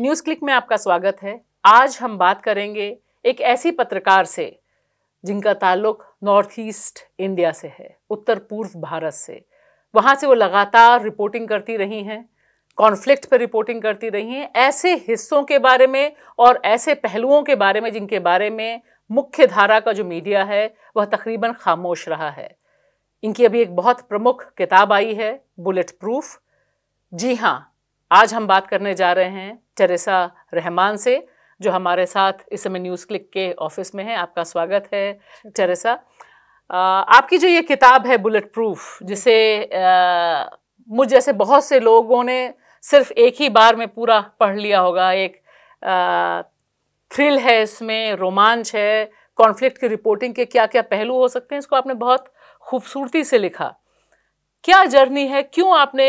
News click में आपका स्वागत है आज हम बात करेंगे एक ऐसी पत्रकार से जिनका ताल्लुक नॉर्थ ईस्ट इंडिया से है उत्तर पूर्व भारत से वहाँ से वो लगातार रिपोर्टिंग करती रही हैं कॉन्फ्लिक्ट पर रिपोर्टिंग करती रही हैं ऐसे हिस्सों के बारे में और ऐसे पहलुओं के बारे में जिनके बारे में मुख्य धारा का जो मीडिया है वह तकरीबन खामोश रहा है इनकी अभी एक बहुत प्रमुख किताब आई है बुलेट प्रूफ जी हाँ आज हम बात करने जा रहे हैं टेरेसा रहमान से जो हमारे साथ इस समय न्यूज़ क्लिक के ऑफिस में है आपका स्वागत है टेरेसा आपकी जो ये किताब है बुलेट प्रूफ जिसे मुझ जैसे बहुत से लोगों ने सिर्फ एक ही बार में पूरा पढ़ लिया होगा एक थ्रिल है इसमें रोमांच है कॉन्फ्लिक्ट की रिपोर्टिंग के क्या क्या पहलू हो सकते हैं इसको आपने बहुत खूबसूरती से लिखा क्या जर्नी है क्यों आपने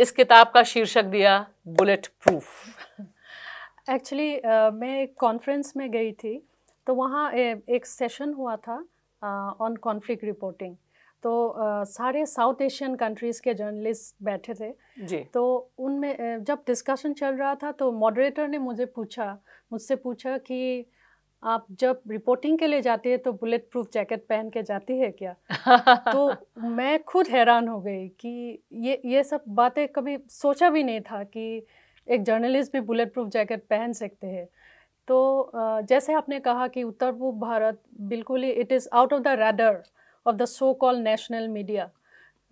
इस किताब का शीर्षक दिया बुलेट प्रूफ एक्चुअली uh, मैं एक कॉन्फ्रेंस में गई थी तो वहाँ एक सेशन हुआ था ऑन कॉन्फ्लिक्ट रिपोर्टिंग तो uh, सारे साउथ एशियन कंट्रीज़ के जर्नलिस्ट बैठे थे जी तो उनमें uh, जब डिस्कशन चल रहा था तो मॉडरेटर ने मुझे पूछा मुझसे पूछा कि आप जब रिपोर्टिंग के लिए जाती है तो बुलेट प्रूफ जैकेट पहन के जाती है क्या तो मैं खुद हैरान हो गई कि ये ये सब बातें कभी सोचा भी नहीं था कि एक जर्नलिस्ट भी बुलेट प्रूफ जैकेट पहन सकते हैं तो जैसे आपने कहा कि उत्तर पूर्व भारत बिल्कुल ही it is out of the radar of the so called national media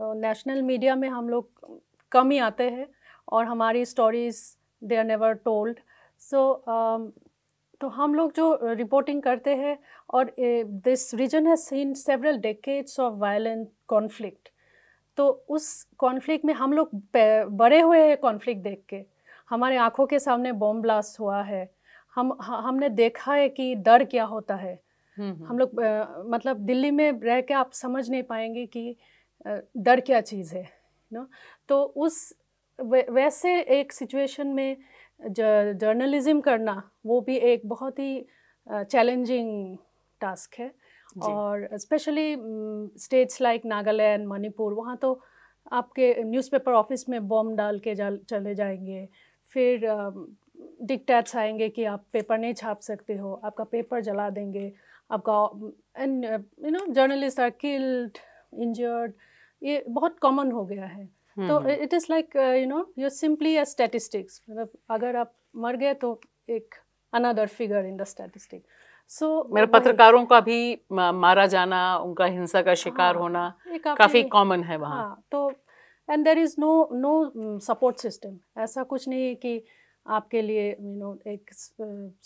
national media में हम लोग कम ही आते हैं और हमारी stories they are never told so तो हम लोग जो रिपोर्टिंग करते हैं और this region has seen several decades of violent conflict तो उस कॉन्फ्लिक्ट में हम लोग बड़े हुए हैं कॉन्फ्लिक्ट देख के हमारे आँखों के सामने बॉम्ब ब्लास्ट हुआ है हम हमने देखा है कि डर क्या होता है हम्म, हम्म। हम लोग मतलब दिल्ली में रह के आप समझ नहीं पाएंगे कि डर क्या चीज़ है ना तो उस वैसे एक सिचुएशन में जर्नलिज्म करना वो भी एक बहुत ही चैलेंजिंग टास्क है और specially states like Nagaland Manipur वहाँ तो आपके न्यूज़पेपर ऑफिस में बॉम्ब डाल के जा चले जाएंगे फिर डिक्टैट्स आएंगे कि आप पेपर नहीं छाप सकते हो आपका पेपर जला देंगे आपका and you know journalist are killed injured ये बहुत कॉमन हो गया है तो it is like you know you simply a statistics मतलब अगर आप मर गए तो एक another figure in the statistic so मेरे पत्रकारों का भी मारा जाना उनका हिंसा का शिकार हाँ, होना काफ़ी कॉमन है वहाँ हाँ, तो and there is no no support system ऐसा कुछ नहीं है कि आपके लिए यू you नो know, एक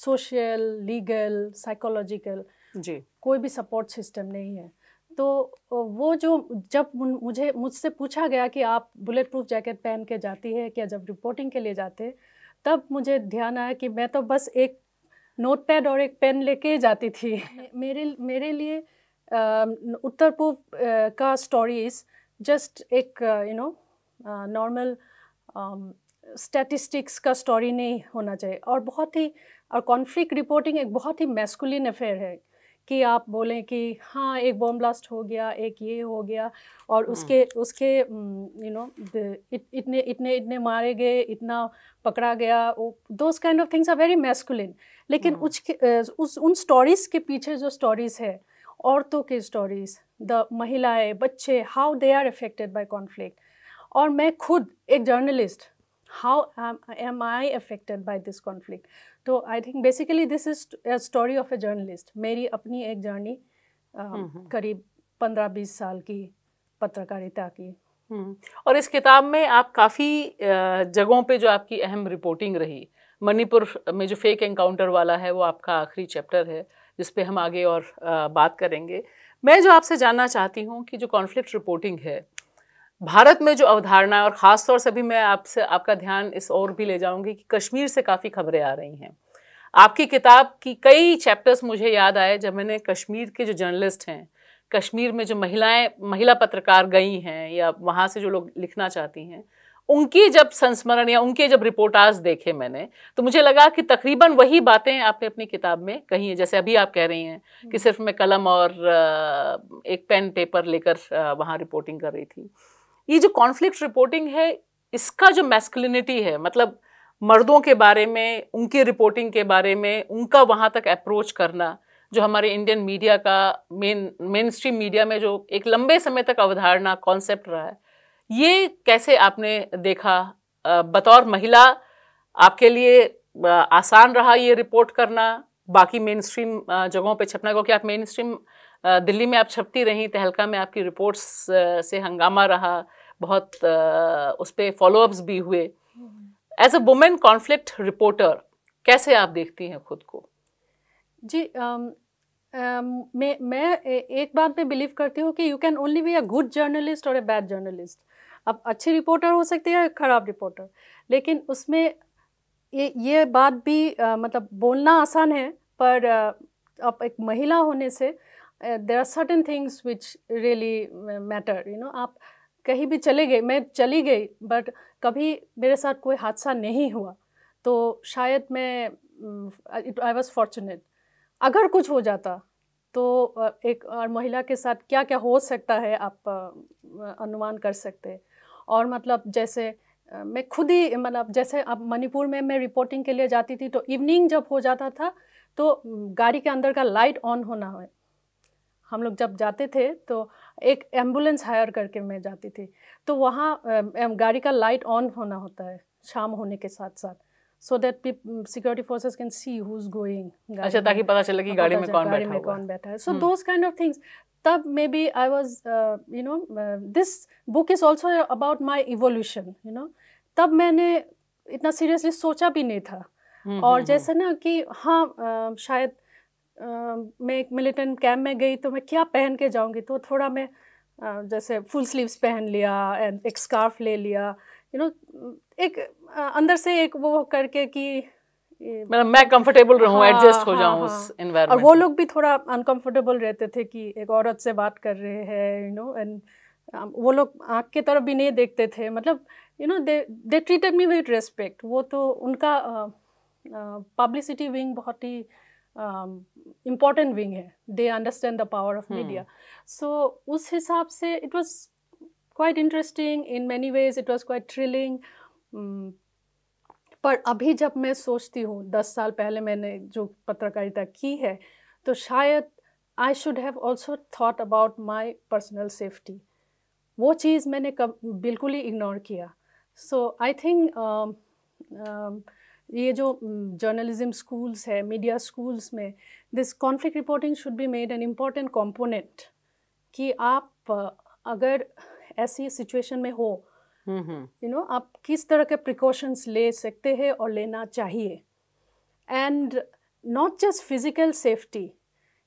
सोशल लीगल साइकोलॉजिकल जी कोई भी सपोर्ट सिस्टम नहीं है तो वो जो जब मुझे मुझसे पूछा गया कि आप बुलेट प्रूफ जैकेट पहन के जाती है क्या जब रिपोर्टिंग के लिए जाते तब मुझे ध्यान आया कि मैं तो बस एक नोट पैड और एक पेन लेके जाती थी मेरे मेरे लिए उत्तर पूर्व का स्टोरीज जस्ट एक यू नो नॉर्मल स्टैटिस्टिक्स का स्टोरी नहीं होना चाहिए और बहुत ही और कॉन्फ्लिक्ट रिपोर्टिंग एक बहुत ही मैस्कुलिन अफेयर है कि आप बोलें कि हाँ एक बॉम ब्लास्ट हो गया एक ये हो गया और हाँ। उसके उसके यू नो इतने इतने इतने मारे गए इतना पकड़ा गया those kind of things are very masculine लेकिन हाँ। उस, उस उन स्टोरीज़ के पीछे जो स्टोरीज़ है औरतों की स्टोरीज़ द महिलाएं बच्चे how they are affected by conflict और मैं खुद एक journalist how am, am I affected by this conflict? So तो I think basically this is a story of a journalist. मेरी अपनी एक जर्नी हम्म, हम्म। करीब 15-20 साल की पत्रकारिता की हम्म, और इस किताब में आप काफ़ी जगहों पे जो आपकी अहम रिपोर्टिंग रही मणिपुर में जो फेक एनकाउंटर वाला है वो आपका आखिरी चैप्टर है जिस पे हम आगे और बात करेंगे मैं जो आपसे जानना चाहती हूँ कि जो कॉन्फ्लिक्ट रिपोर्टिंग है भारत में जो अवधारणा है और खासतौर से भी मैं आपसे आपका ध्यान इस और भी ले जाऊंगी कि कश्मीर से काफ़ी खबरें आ रही हैं आपकी किताब की कई चैप्टर्स मुझे याद आए जब मैंने कश्मीर के जो जर्नलिस्ट हैं कश्मीर में जो महिलाएं महिला पत्रकार गई हैं या वहाँ से जो लोग लिखना चाहती हैं उनकी जब संस्मरण या उनके जब रिपोर्टाज देखे मैंने तो मुझे लगा कि तकरीबन वही बातें आपने अपनी किताब में कही हैं जैसे अभी आप कह रही हैं कि हम्म। सिर्फ मैं कलम और एक पेन पेपर लेकर वहाँ रिपोर्टिंग कर रही थी ये जो कॉन्फ्लिक्ट रिपोर्टिंग है इसका जो मैस्कुलिनिटी है मतलब मर्दों के बारे में उनकी रिपोर्टिंग के बारे में उनका वहाँ तक अप्रोच करना जो हमारे इंडियन मीडिया का मेन मेन स्ट्रीम मीडिया में जो एक लंबे समय तक अवधारणा कॉन्सेप्ट रहा है ये कैसे आपने देखा बतौर महिला आपके लिए आसान रहा ये रिपोर्ट करना बाकी मेन स्ट्रीम जगहों पर छपना क्योंकि आप मेन स्ट्रीम दिल्ली में आप छपती रहीं तहलका में आपकी रिपोर्ट्स से हंगामा रहा बहुत उस पर फॉलोअप्स भी हुए as a women conflict reporter कैसे आप देखती हैं खुद को जी um, um, मैं मैं एक बात में बिलीव करती हूँ कि you can only be a good journalist और अ बैड जर्नलिस्ट अब अच्छी रिपोर्टर हो सकते हैं या ख़राब रिपोर्टर लेकिन उसमें ये ये बात भी आ, मतलब बोलना आसान है पर आ, आप एक महिला होने से there are certain things which really matter you know आप कहीं भी चले गए मैं चली गई बट कभी मेरे साथ कोई हादसा नहीं हुआ तो शायद मैं इट आई वॉज फॉर्चुनेट अगर कुछ हो जाता तो एक और महिला के साथ क्या क्या हो सकता है आप अनुमान कर सकते और मतलब जैसे मैं खुद ही मतलब जैसे अब मणिपुर में मैं रिपोर्टिंग के लिए जाती थी तो इवनिंग जब हो जाता था तो गाड़ी के अंदर का लाइट ऑन होना है हम लोग जब जाते थे तो एक एम्बुलेंस हायर करके मैं जाती थी तो वहाँ गाड़ी का लाइट ऑन होना होता है शाम होने के साथ साथ so that security forces can see who is going अच्छा ताकि पता चले कि गाड़ी में कौन बैठा में कौन बैठा है so those kind of things तब maybe I was you know this book is also about my evolution you know तब मैंने इतना सीरियसली सोचा भी नहीं था हम्म, और हम्म, हम्म। जैसे ना कि हाँ शायद मैं एक मिलिटेंट कैम्प में गई तो मैं क्या पहन के जाऊँगी तो थोड़ा मैं जैसे फुल स्लीव्स पहन लिया एंड एक स्कार्फ ले लिया यू नो एक अंदर से एक वो करके कि मतलब मैं कंफर्टेबल रहूं हाँ, एडजस्ट हो हाँ, जाऊं हाँ, उस एनवायरनमेंट और वो लोग भी थोड़ा अनकंफर्टेबल रहते थे कि एक औरत से बात कर रहे हैं यू नो एंड वो लोग आँख की तरफ भी नहीं देखते थे मतलब you know they they treated me with respect वो तो उनका पब्लिसिटी विंग बहुत ही इम्पॉर्टेंट विंग है they understand the power of media so उस हिसाब से it was quite interesting in many ways it was quite thrilling पर अभी जब मैं सोचती हूँ दस साल पहले मैंने जो पत्रकारिता की है तो शायद I should have also thought about my personal safety वो चीज़ मैंने कब बिल्कुल ही इग्नोर किया सो आई थिंक ये जो जर्नलिज्म स्कूल्स है मीडिया स्कूल्स में this conflict reporting should be made an important component कि आप अगर ऐसी सिचुएशन में हो you mm know -hmm. you know, आप किस तरह के प्रिकॉशंस ले सकते हैं और लेना चाहिए and not just physical safety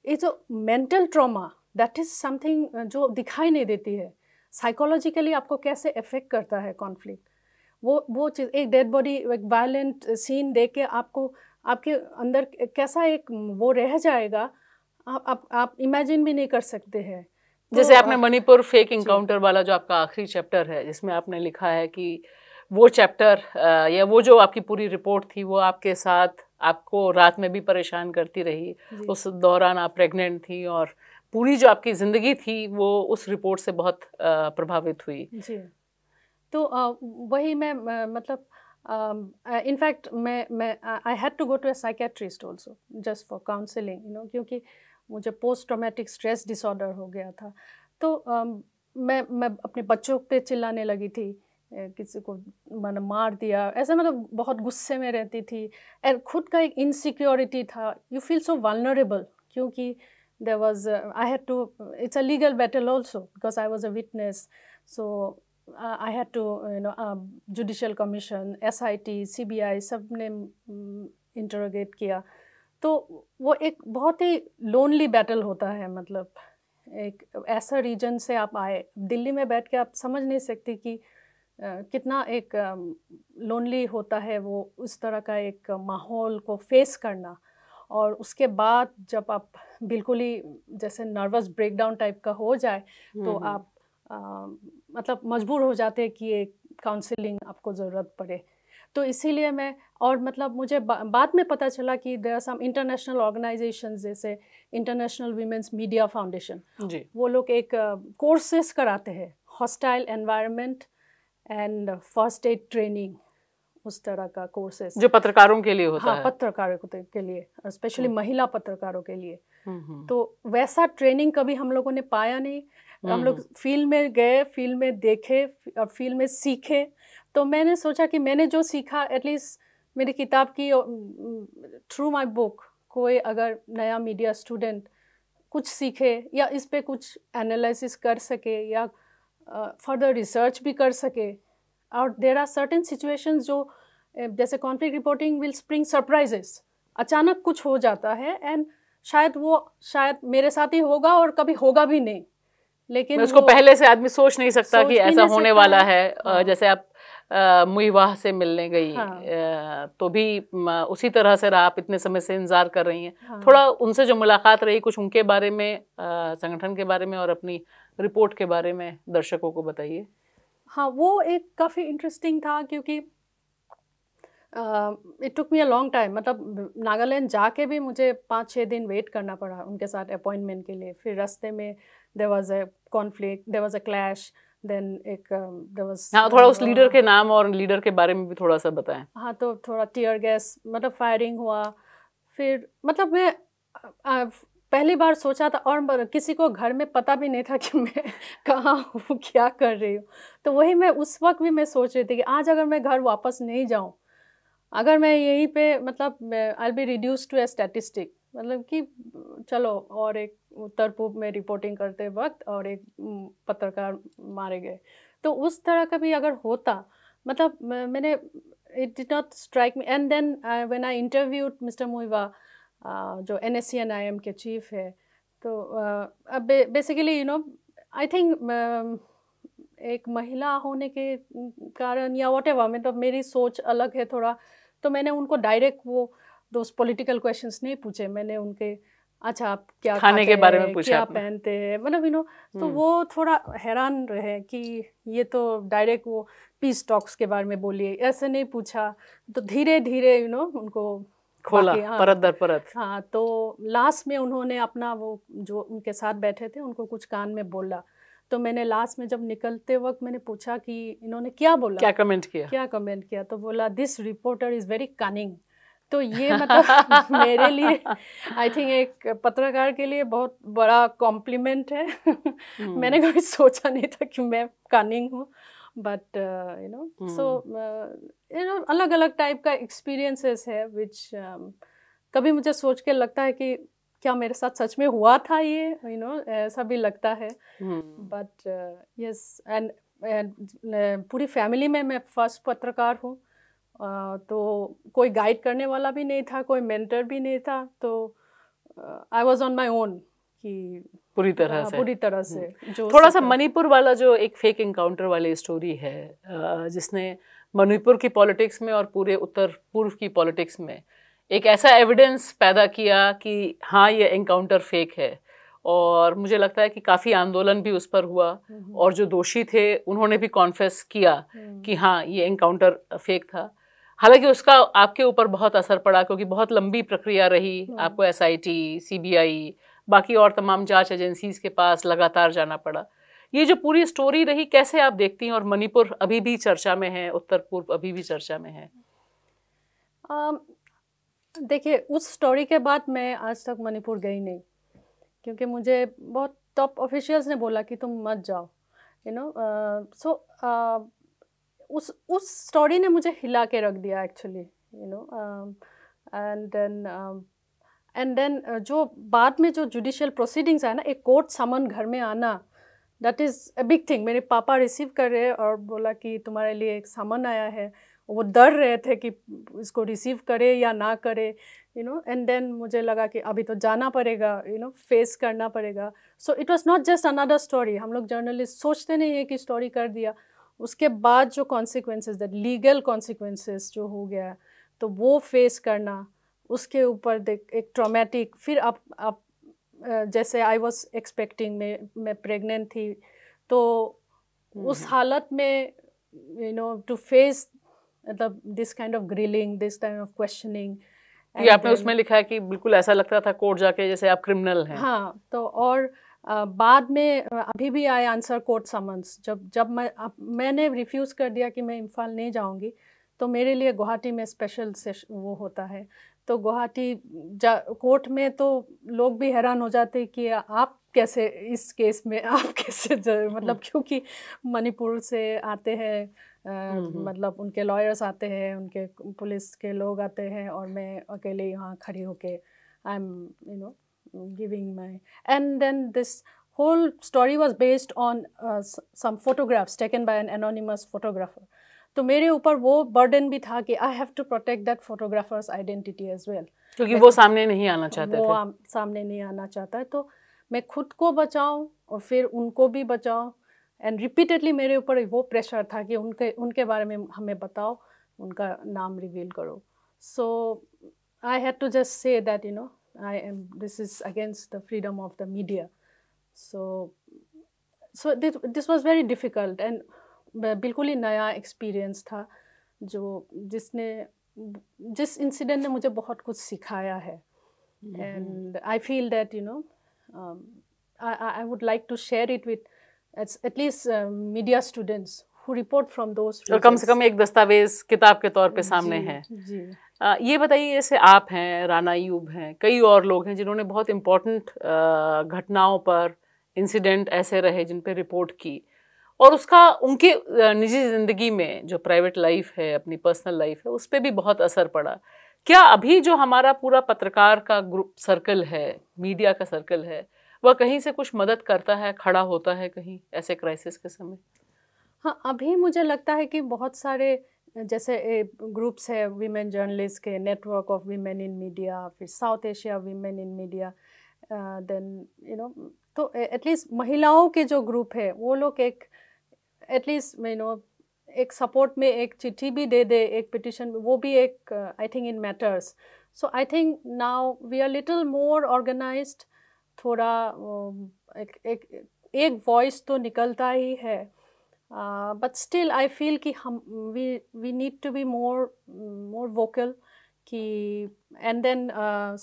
ये जो mental trauma that is something जो दिखाई नहीं देती है साइकोलॉजिकली आपको कैसे इफेक्ट करता है कॉन्फ्लिक्ट वो वो चीज़ एक डेड बॉडी एक वायलेंट सीन देख के आपको आपके अंदर कैसा एक वो रह जाएगा आप आप, आप इमेजिन भी नहीं कर सकते हैं तो जैसे आपने मणिपुर फेक इंकाउंटर वाला जो आपका आखिरी चैप्टर है जिसमें आपने लिखा है कि वो चैप्टर या वो जो आपकी पूरी रिपोर्ट थी वो आपके साथ आपको रात में भी परेशान करती रही उस दौरान आप प्रेग्नेंट थी और पूरी जो आपकी ज़िंदगी थी वो उस रिपोर्ट से बहुत प्रभावित हुई तो वही मैं मतलब इनफैक्ट मैं मैं I had to go to a psychiatrist also just for counselling you know क्योंकि मुझे पोस्ट ट्रोमेटिक स्ट्रेस डिसऑर्डर हो गया था तो मैं मैं अपने बच्चों पे चिल्लाने लगी थी किसी को मैंने मार दिया ऐसे मतलब बहुत गुस्से में रहती थी एंड खुद का एक इनसिक्योरिटी था यू फील सो वालनरेबल क्योंकि there was I had to it's a legal battle also because I was a witness so I to you know judicial commission S I T C B I सब ने interrogate किया तो वो एक बहुत ही lonely battle होता है मतलब एक ऐसा रीजन से आप आए दिल्ली में बैठ के आप समझ नहीं सकते कि uh, कितना एक लोनली um, होता है वो उस तरह का एक माहौल को फेस करना और उसके बाद जब आप बिल्कुल ही जैसे नर्वस ब्रेकडाउन टाइप का हो जाए तो आप मतलब मजबूर हो जाते हैं कि ये काउंसिलिंग आपको ज़रूरत पड़े तो इसीलिए मैं और मतलब मुझे बा, बाद में पता चला कि there are some international organisation जैसे इंटरनेशनल वीमेंस मीडिया फाउंडेशन वो लोग एक कोर्सेस कराते हैं hostile environment and first aid training उस तरह का कोर्सेस जो पत्रकारों के लिए होता हाँ, है पत्रकारों तो के लिए स्पेशली हम्म। महिला पत्रकारों के लिए हम्म, हम्म। तो वैसा ट्रेनिंग कभी हम लोगों ने पाया नहीं हम हम्म। लोग फील्ड में गए फील्ड में देखे और फील्ड में सीखे तो मैंने सोचा कि मैंने जो सीखा एटलीस्ट मेरी किताब की थ्रू माई बुक कोई अगर नया मीडिया स्टूडेंट कुछ सीखे या इस पर कुछ एनालिसिस कर सके या फर्दर uh, रिसर्च भी कर सके और देर आर सर्टेन सिचुएशन जो जैसे conflict reporting will spring surprises अचानक कुछ हो जाता है एंड शायद वो शायद मेरे साथ ही होगा और कभी होगा भी नहीं लेकिन उसको पहले से आदमी सोच नहीं सकता सोच कि ऐसा होने वाला है हाँ। जैसे आप मुहिवाह से मिलने गई हाँ। तो भी उसी तरह से रहा आप इतने समय से इंतजार कर रही हैं हाँ। थोड़ा उनसे जो मुलाकात रही कुछ उनके बारे में संगठन के बारे में और अपनी रिपोर्ट के बारे में दर्शकों को बताइए हाँ वो एक काफ़ी इंटरेस्टिंग था क्योंकि it took me a long time मतलब नागालैंड जाके भी मुझे पाँच छः दिन वेट करना पड़ा उनके साथ अपॉइंटमेंट के लिए फिर रास्ते में there was a conflict there was a clash then एक um, there हाँ थोड़ा उस लीडर uh, के नाम और लीडर के बारे में भी थोड़ा सा बताएं हाँ तो थोड़ा टीयर गैस मतलब फायरिंग हुआ फिर मतलब मैं पहली बार सोचा था और किसी को घर में पता भी नहीं था कि मैं कहाँ हूँ क्या कर रही हूँ तो वही मैं उस वक्त भी मैं सोच रही थी कि आज अगर मैं घर वापस नहीं जाऊँ अगर मैं यहीं पे मतलब I be reduce to a statistic मतलब कि चलो और एक उत्तर पूर्व में रिपोर्टिंग करते वक्त और एक पत्रकार मारे गए तो उस तरह का भी अगर होता मतलब मैंने it did not strike me and then when I interview mister Muivah जो N S C N I M के चीफ है तो uh, अब basically you know I think एक महिला होने के कारण या वॉट एवर मतलब मेरी सोच अलग है थोड़ा तो मैंने उनको डायरेक्ट वो uh, दोस्त पॉलिटिकल क्वेश्चंस नहीं पूछे मैंने उनके अच्छा आप क्या खाने के बारे में पूछा क्या पहनते हैं मतलब यू नो तो हम्म। वो थोड़ा हैरान रहे कि ये तो डायरेक्ट वो पीस टॉक्स के बारे में बोलिए ऐसे नहीं पूछा तो धीरे धीरे यू नो उनको खोला हाँ, परत दर परत हाँ तो लास्ट में उन्होंने अपना वो जो उनके साथ बैठे थे उनको कुछ कान में बोला तो मैंने लास्ट में जब निकलते वक्त मैंने पूछा कि इन्होंने क्या बोला क्या कमेंट किया क्या कमेंट किया तो बोला this reporter is very cunning तो ये मतलब मेरे लिए आई थिंक एक पत्रकार के लिए बहुत बड़ा कॉम्प्लीमेंट है हम्म। मैंने कभी सोचा नहीं था कि मैं कानिंग हूँ but you know so you know अलग अलग टाइप का एक्सपीरियंसेस है विच um, कभी मुझे सोच के लगता है कि क्या मेरे साथ सच में हुआ था ये यू you नो know, ऐसा भी लगता है बट यस एंड पूरी फैमिली में मैं फर्स्ट पत्रकार हूँ तो कोई गाइड करने वाला भी नहीं था कोई मेंटर भी नहीं था तो I was on my own कि पूरी तरह हाँ, से पूरी तरह हम्म। से जो थोड़ा सा मणिपुर वाला जो एक फेक इंकाउंटर वाली स्टोरी है जिसने मणिपुर की पॉलिटिक्स में और पूरे उत्तर पूर्व की पॉलिटिक्स में एक ऐसा एविडेंस पैदा किया कि हाँ ये इनकाउंटर फेक है और मुझे लगता है कि काफ़ी आंदोलन भी उस पर हुआ हम्म। और जो दोषी थे उन्होंने भी कॉन्फेस किया हम्म। कि हाँ ये इंकाउंटर फेक था हालांकि उसका आपके ऊपर बहुत असर पड़ा क्योंकि बहुत लंबी प्रक्रिया रही हाँ। आपको S I T C B I बाकी और तमाम जांच एजेंसीज के पास लगातार जाना पड़ा ये जो पूरी स्टोरी रही कैसे आप देखती हैं और मणिपुर अभी भी चर्चा में है उत्तर पूर्व अभी भी चर्चा में है देखिए उस स्टोरी के बाद मैं आज तक मणिपुर गई नहीं क्योंकि मुझे बहुत टॉप ऑफिशियल्स ने बोला कि तुम मत जाओ यू नो सो उस उस स्टोरी ने मुझे हिला के रख दिया actually you know and then and then जो बाद में जो जुडिशियल प्रोसीडिंग्स है ना एक कोर्ट सामान घर में आना that is a big thing मेरे पापा रिसीव कर रहे और बोला कि तुम्हारे लिए एक सामान आया है वो डर रहे थे कि इसको रिसीव करे या ना करे यू नो एंड देन मुझे लगा कि अभी तो जाना पड़ेगा यू नो फेस करना पड़ेगा so it was not just another story हम लोग जर्नलिस्ट सोचते नहीं है कि स्टोरी कर दिया उसके बाद जो कॉन्सिक्वेंसेज दैट लीगल कॉन्सिक्वेंसेस जो हो गया तो वो फेस करना उसके ऊपर देख एक ट्रामेटिक फिर आप आप जैसे आई वॉज एक्सपेक्टिंग मैं मैं प्रेग्नेंट थी तो हम्म, उस हम्म। हालत में यू नो टू फेस मतलब this kind of grilling this kind of questioning आपने उसमें लिखा है कि बिल्कुल ऐसा लगता था कोर्ट जाके जैसे आप क्रिमिनल हैं हाँ तो और बाद में अभी भी आए आंसर कोर्ट समन्स जब जब मैं अब मैंने रिफ्यूज़ कर दिया कि मैं इम्फाल नहीं जाऊंगी तो मेरे लिए गुवाहाटी में स्पेशल सेश वो होता है तो गुवाहाटी कोर्ट में तो लोग भी हैरान हो जाते कि आप कैसे इस केस में आप कैसे मतलब हम्म। क्योंकि मणिपुर से आते हैं हम्म, हम्म। मतलब उनके लॉयर्स आते हैं उनके पुलिस के लोग आते हैं और मैं अकेले यहाँ खड़ी होके I am you know giving my and then this whole story was based on uh, some photographs taken by an anonymous photographer तो मेरे ऊपर वो बर्डन भी था कि I have to protect that photographers identity as well क्योंकि वो सामने नहीं आना चाहते वो थे. सामने नहीं आना चाहता है तो मैं खुद को बचाऊं और फिर उनको भी बचाऊं एंड रिपीटेडली मेरे ऊपर वो प्रेशर था कि उनके उनके बारे में हमें बताओ उनका नाम रिवील करो so I had to just say that you know I am. This is against the freedom of the media. So, so this, this was very difficult and बिल्कुल ही नया experience था जो जिसने जिस incident ने मुझे बहुत कुछ सिखाया है mm-hmm. and I feel that you know um, I I would like to share it with at, least uh, media students who report from those और कम से कम एक दस्तावेज किताब के तौर पे सामने जी, है जी ये बताइए जैसे आप हैं राना यूब हैं कई और लोग हैं जिन्होंने बहुत इम्पोर्टेंट घटनाओं पर इंसिडेंट ऐसे रहे जिन पर रिपोर्ट की और उसका उनके निजी ज़िंदगी में जो प्राइवेट लाइफ है अपनी पर्सनल लाइफ है उस पर भी बहुत असर पड़ा क्या अभी जो हमारा पूरा पत्रकार का ग्रुप सर्कल है मीडिया का सर्कल है वह कहीं से कुछ मदद करता है खड़ा होता है कहीं ऐसे क्राइसिस के समय हाँ अभी मुझे लगता है कि बहुत सारे जैसे ग्रुप्स है वीमेन जर्नलिस्ट के network of women in media फिर south Asia women in media then you know तो एटलीस्ट महिलाओं के जो ग्रुप है वो लोग एक एटलीस्ट यू नो एक सपोर्ट में एक चिट्ठी भी दे दे एक पिटिशन वो भी एक I think in matters so I think now we are little more organised थोड़ा एक एक एक वॉइस तो निकलता ही है बट स्टिल आई फील कि हम we we need to be more more vocal कि एंड देन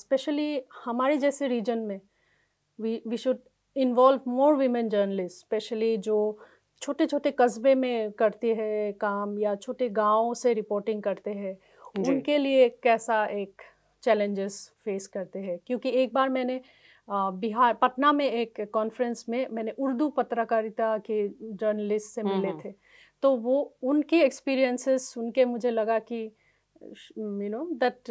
स्पेशली हमारे जैसे रीजन में we we should involve more women journalist specially जो छोटे छोटे कस्बे में करती है काम या छोटे गाँव से रिपोर्टिंग करते हैं उनके लिए कैसा एक चैलेंजेस फेस करते हैं क्योंकि एक बार मैंने uh, बिहार पटना में एक कॉन्फ्रेंस में मैंने उर्दू पत्रकारिता के जर्नलिस्ट से मिले थे तो वो उनके एक्सपीरियंसेस सुन के मुझे लगा कि you know that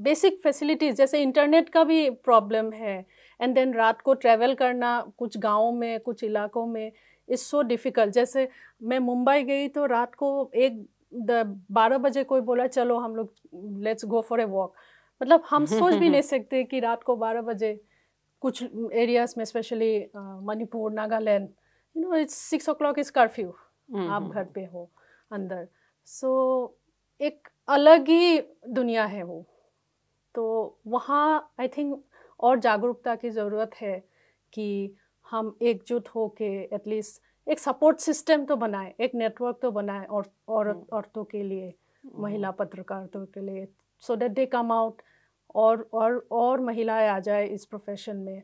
basic facilities जैसे इंटरनेट का भी प्रॉब्लम है एंड देन रात को ट्रैवल करना कुछ गाँव में कुछ इलाकों में इज़ सो डिफ़िकल्ट जैसे मैं मुंबई गई तो रात को एक बारह बजे कोई बोला चलो हम लोग let's go for a walk मतलब हम सोच भी नहीं सकते कि रात को बारह बजे कुछ एरियाज में especially Manipur Nagaland you know it's six o'clock is curfew आप हम्म, घर हम्म। पे हो अंदर सो so, एक अलग ही दुनिया है वो तो वहाँ आई थिंक और जागरूकता की ज़रूरत है कि हम एकजुट हो के एटलीस्ट एक सपोर्ट सिस्टम तो बनाए एक नेटवर्क तो बनाए और हम्म। औरतों के लिए महिला पत्रकारों के लिए सो डेट दे कम आउट और और और महिलाएं आ जाए इस प्रोफेशन में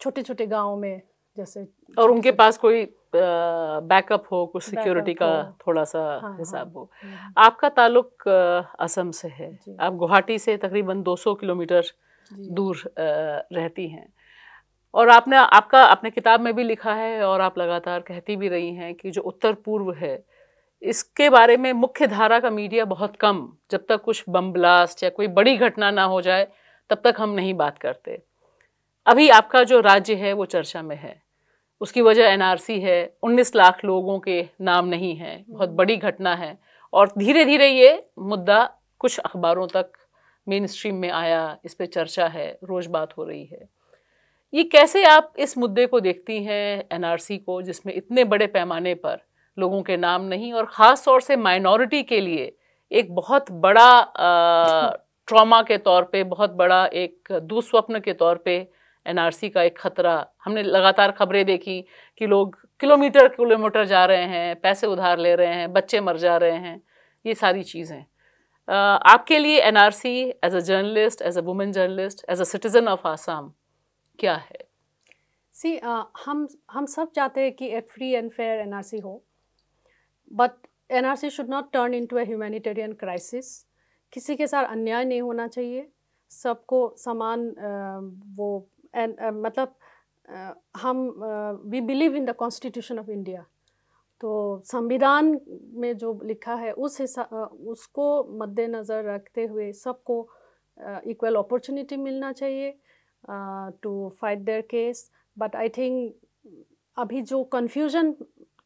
छोटे छोटे गाँव में जैसे और उनके पास कोई बैकअप हो कुछ सिक्योरिटी का थोड़ा सा हाँ, हाँ, हिसाब हो हाँ, आपका ताल्लुक असम से है आप गुवाहाटी से तकरीबन 200 किलोमीटर दूर रहती हैं और आपने आपका अपने किताब में भी लिखा है और आप लगातार कहती भी रही हैं कि जो उत्तर पूर्व है इसके बारे में मुख्य धारा का मीडिया बहुत कम जब तक कुछ बम ब्लास्ट या कोई बड़ी घटना ना हो जाए तब तक हम नहीं बात करते अभी आपका जो राज्य है वो चर्चा में है उसकी वजह एनआरसी है 19 लाख लोगों के नाम नहीं हैं बहुत हम्म। बड़ी घटना है और धीरे धीरे ये मुद्दा कुछ अखबारों तक मेन स्ट्रीम में आया इस पर चर्चा है रोज़ बात हो रही है ये कैसे आप इस मुद्दे को देखती हैं एनआरसी को जिसमें इतने बड़े पैमाने पर लोगों के नाम नहीं और ख़ास तौर से माइनॉरिटी के लिए एक बहुत बड़ा ट्रॉमा के तौर पे बहुत बड़ा एक दुस्वप्न के तौर पे एनआरसी का एक खतरा हमने लगातार खबरें देखी कि लोग किलोमीटर किलोमीटर जा रहे हैं पैसे उधार ले रहे हैं बच्चे मर जा रहे हैं ये सारी चीज़ें आपके लिए NRC as a journalist as a women journalist as a citizen of Assam क्या है सी uh, हम हम सब चाहते हैं कि एक फ्री एंड फेयर एनआरसी हो but N R C should not turn to a humanitarian crisis किसी के साथ अन्याय नहीं होना चाहिए सबको समान वो एन, मतलब हम we believe in the constitution of India तो संविधान में जो लिखा है उस हिसाब उसको मद्देनज़र रखते हुए सबको इक्वल अपॉर्चुनिटी मिलना चाहिए to fight their case but I think अभी जो कन्फ्यूजन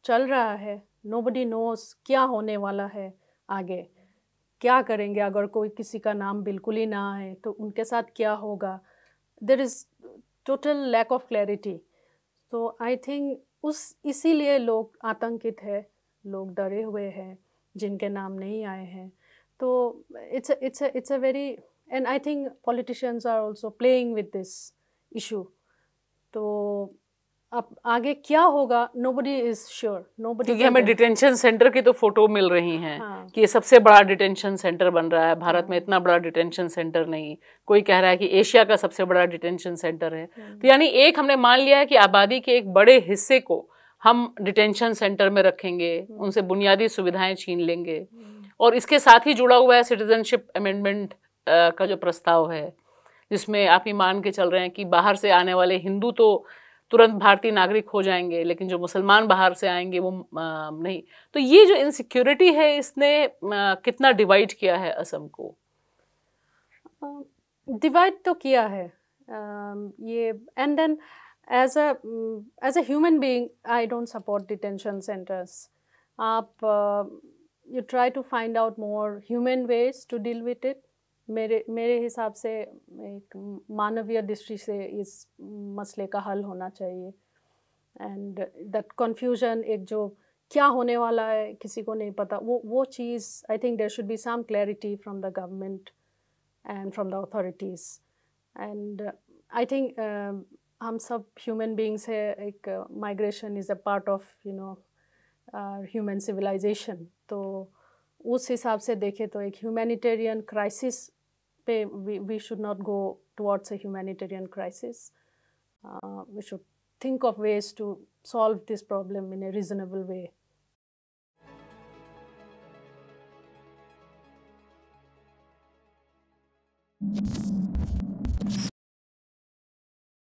चल रहा है नो बडी नोस क्या होने वाला है आगे क्या करेंगे अगर कोई किसी का नाम बिल्कुल ही ना आए तो उनके साथ क्या होगा there is total lack of clarity तो आई थिंक उस इसीलिए लोग आतंकित है लोग डरे हुए हैं जिनके नाम नहीं आए हैं तो it's it's it's a very and I think politicians are also playing with this issue तो अब आगे क्या होगा बडी इज श्योर बडी क्योंकि हमें डिटेंशन सेंटर की तो फोटो मिल रही हैं हाँ. कि ये सबसे बड़ा डिटेंशन सेंटर बन रहा है भारत में इतना बड़ा डिटेंशन सेंटर नहीं कोई कह रहा है कि एशिया का सबसे बड़ा डिटेंशन सेंटर है हाँ। तो यानी एक हमने मान लिया है कि आबादी के एक बड़े हिस्से को हम डिटेंशन सेंटर में रखेंगे हाँ। उनसे बुनियादी सुविधाएं छीन लेंगे हाँ। और इसके साथ ही जुड़ा हुआ है सिटीजनशिप अमेंडमेंट का जो प्रस्ताव है जिसमें आप ही मान के चल रहे हैं कि बाहर से आने वाले हिंदू तो तुरंत भारतीय नागरिक हो जाएंगे लेकिन जो मुसलमान बाहर से आएंगे वो आ, नहीं तो ये जो इनसिक्योरिटी है इसने आ, कितना डिवाइड किया है असम को डिवाइड तो किया है ये and then as uh as a human being I don't support detention centres आप you try to find out more human ways to deal with it मेरे मेरे हिसाब से एक मानवीय दृष्टि से इस मसले का हल होना चाहिए एंड दैट कन्फ्यूजन एक जो क्या होने वाला है किसी को नहीं पता वो वो चीज़ I think there should be some clarity from the government and from the authorities and I think हम सब ह्यूमन बींग्स है एक migration is a part of you know human civilisation तो उस हिसाब से देखें तो एक humanitarian crisis pay, we, we should not go towards a humanitarian crisis. Uh, we should think of ways to solve this problem in a reasonable way. you